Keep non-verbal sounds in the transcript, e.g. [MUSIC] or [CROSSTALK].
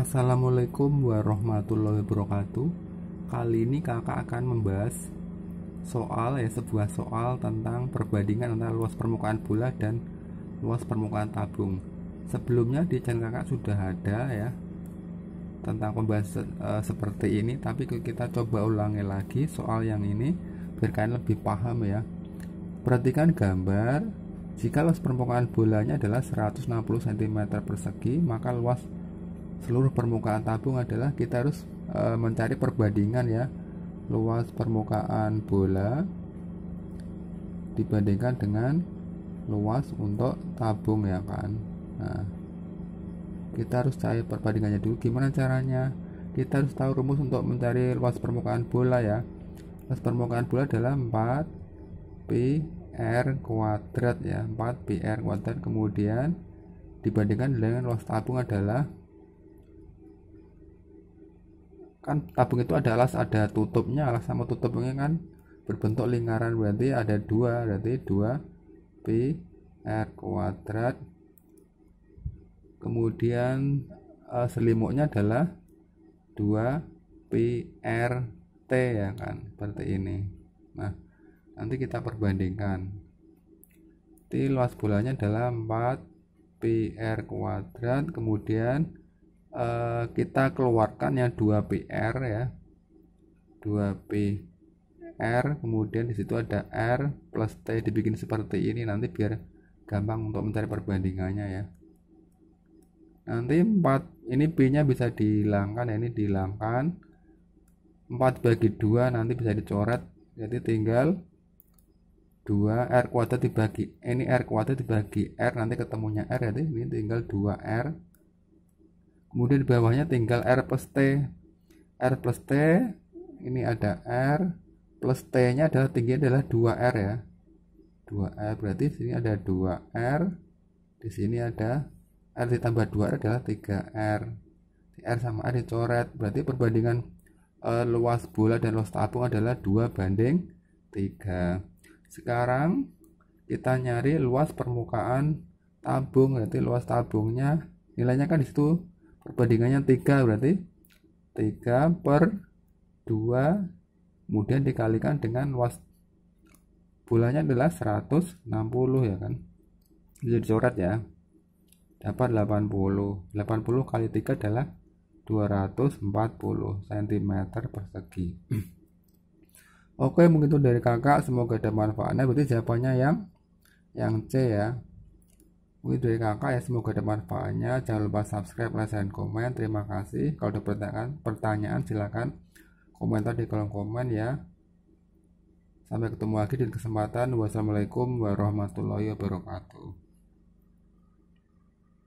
Assalamualaikum warahmatullahi wabarakatuh. Kali ini kakak akan membahas soal ya sebuah soal tentang perbandingan antara luas permukaan bola dan luas permukaan tabung. Sebelumnya di channel kakak sudah ada ya tentang pembahasan e, seperti ini, tapi kita coba ulangi lagi soal yang ini biar kalian lebih paham ya. Perhatikan gambar. Jika luas permukaan bolanya adalah 160 cm persegi, maka luas seluruh permukaan tabung adalah kita harus e, mencari perbandingan ya luas permukaan bola dibandingkan dengan luas untuk tabung ya kan nah kita harus cari perbandingannya dulu gimana caranya kita harus tahu rumus untuk mencari luas permukaan bola ya luas permukaan bola adalah 4 pi r kuadrat ya 4 pr kuadrat kemudian dibandingkan dengan luas tabung adalah kan tabung itu ada alas ada tutupnya alas sama tutupnya kan berbentuk lingkaran berarti ada dua berarti dua p r kuadrat kemudian uh, selimutnya adalah 2 p r t ya kan seperti ini nah nanti kita perbandingkan di luas bolanya adalah 4 p r kuadrat kemudian Eh, kita keluarkan yang 2PR ya 2PR kemudian disitu ada R plus T dibikin seperti ini nanti biar gampang untuk mencari perbandingannya ya nanti 4 ini p nya bisa dihilangkan ya ini dihilangkan 4 bagi 2 nanti bisa dicoret jadi tinggal 2 R kuadrat dibagi ini R kuadrat dibagi R nanti ketemunya R jadi ya, ini tinggal 2 R kemudian di bawahnya tinggal R plus T R plus T ini ada R plus T nya adalah tinggi adalah 2R ya 2R berarti sini ada 2R di sini ada R ditambah 2R adalah 3R R sama R dicoret berarti perbandingan uh, luas bola dan luas tabung adalah 2 banding 3 sekarang kita nyari luas permukaan tabung berarti luas tabungnya nilainya kan disitu perbandingannya 3 berarti 3 per 2 kemudian dikalikan dengan luas bulannya adalah 160 ya kan jadi dicoret ya dapat 80 80 kali 3 adalah 240 cm persegi [CLEARS THROAT] Oke mungkin itu dari kakak semoga ada manfaatnya berarti jawabannya yang yang C ya Video kakak ya semoga ada manfaatnya. Jangan lupa subscribe, like, dan komen. Terima kasih. Kalau ada pertanyaan, pertanyaan silakan komentar di kolom komen ya. Sampai ketemu lagi di kesempatan. Wassalamualaikum warahmatullahi wabarakatuh.